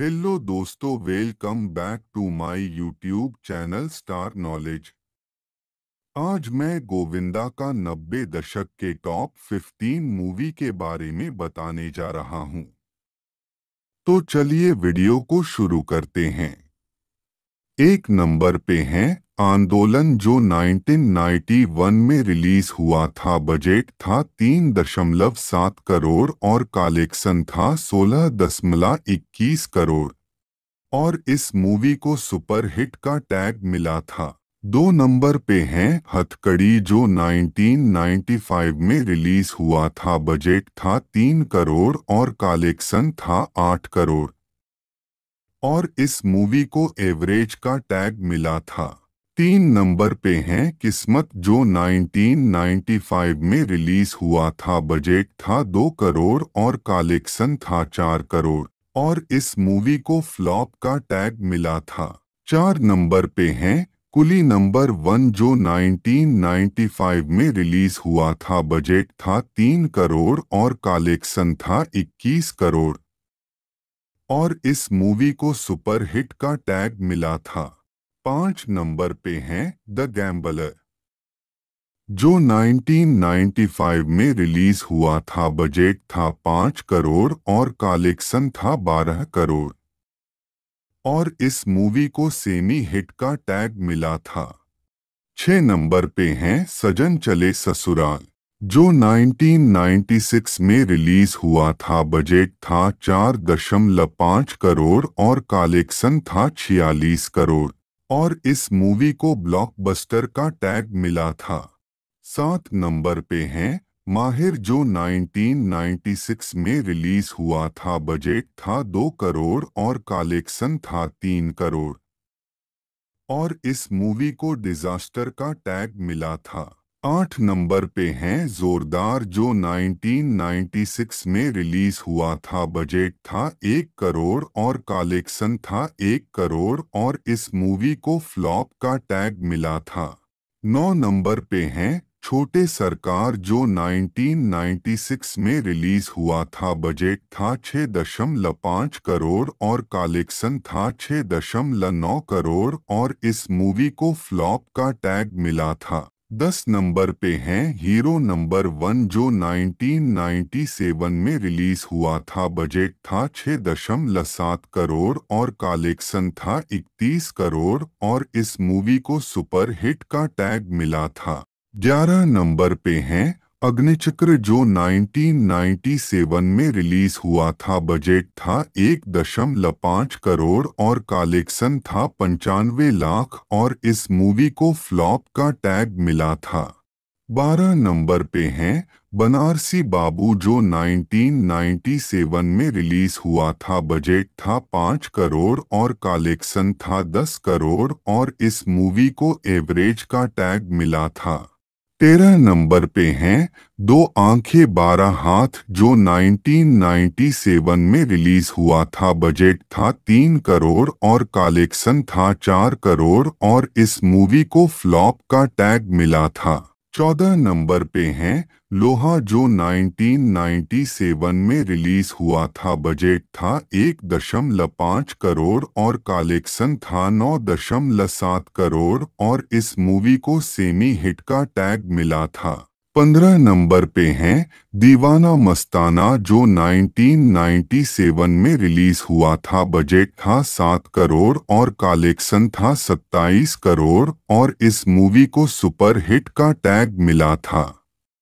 hello दोस्तों welcome back to my YouTube channel Star Knowledge आज मैं गोविंदा का नब्बे दशक के टॉप 15 मूवी के बारे में बताने जा रहा हूं तो चलिए वीडियो को शुरू करते हैं एक नंबर पे हैं आंदोलन जो 1991 में रिलीज हुआ था बजट था तीन दशमलव सात करोड़ और कलेक्शन था सोलह दशमलव इक्कीस करोड़ और इस मूवी को सुपरहिट का टैग मिला था दो नंबर पे हैं हथकड़ी जो 1995 में रिलीज हुआ था बजट था तीन करोड़ और कलेक्शन था आठ करोड़ और इस मूवी को एवरेज का टैग मिला था तीन नंबर पे है किस्मत जो 1995 में रिलीज हुआ था बजट था दो करोड़ और कलेक्शन था चार करोड़ और इस मूवी को फ्लॉप का टैग मिला था चार नंबर पे है कुली नंबर वन जो 1995 में रिलीज हुआ था बजट था तीन करोड़ और कलेक्शन था 21 करोड़ और इस मूवी को सुपर हिट का टैग मिला था पांच नंबर पे हैं द गैम्बलर जो 1995 में रिलीज हुआ था बजट था पांच करोड़ और कलेक्शन था बारह करोड़ और इस मूवी को सेमी हिट का टैग मिला था छह नंबर पे हैं सजन चले ससुराल जो 1996 में रिलीज हुआ था बजट था चार दशमलव पांच करोड़ और कलेक्शन था छियालीस करोड़ और इस मूवी को ब्लॉकबस्टर का टैग मिला था सात नंबर पे हैं माहिर जो 1996 में रिलीज हुआ था बजट था दो करोड़ और कलेक्शन था तीन करोड़ और इस मूवी को डिजास्टर का टैग मिला था आठ नंबर पे हैं जोरदार जो 1996 में रिलीज हुआ था बजट था एक करोड़ और कलेक्शन था एक करोड़ और इस मूवी को फ्लॉप का टैग मिला था नौ नंबर पे हैं छोटे सरकार जो 1996 में रिलीज हुआ था बजट था छः दशमलव पाँच करोड़ और कलेक्शन था छः दशमलव नौ करोड़ और इस मूवी को फ्लॉप का टैग मिला था दस नंबर पे हैं हीरो नंबर वन जो 1997 में रिलीज हुआ था बजट था छह दशमलव सात करोड़ और कलेक्शन था 31 करोड़ और इस मूवी को सुपर हिट का टैग मिला था ग्यारह नंबर पे हैं अग्निचक्र जो 1997 में रिलीज हुआ था बजट था एक दशमलव पाँच करोड़ और कलेक्शन था पंचानवे लाख और इस मूवी को फ्लॉप का टैग मिला था बारह नंबर पे हैं बनारसी बाबू जो 1997 में रिलीज हुआ था बजट था पाँच करोड़ और कलेक्शन था दस करोड़ और इस मूवी को एवरेज का टैग मिला था तेरह नंबर पे हैं दो आंखें बारह हाथ जो 1997 में रिलीज हुआ था बजट था तीन करोड़ और कलेक्शन था चार करोड़ और इस मूवी को फ्लॉप का टैग मिला था चौदह नंबर पे हैं लोहा जो 1997 में रिलीज हुआ था बजट था एक दशमलव पाँच करोड़ और कलेक्शन था नौ दशमलव सात करोड़ और इस मूवी को सेमी हिट का टैग मिला था पंद्रह नंबर पे हैं दीवाना मस्ताना जो 1997 में रिलीज हुआ था बजट था सात करोड़ और कलेक्शन था सत्ताईस करोड़ और इस मूवी को सुपर हिट का टैग मिला था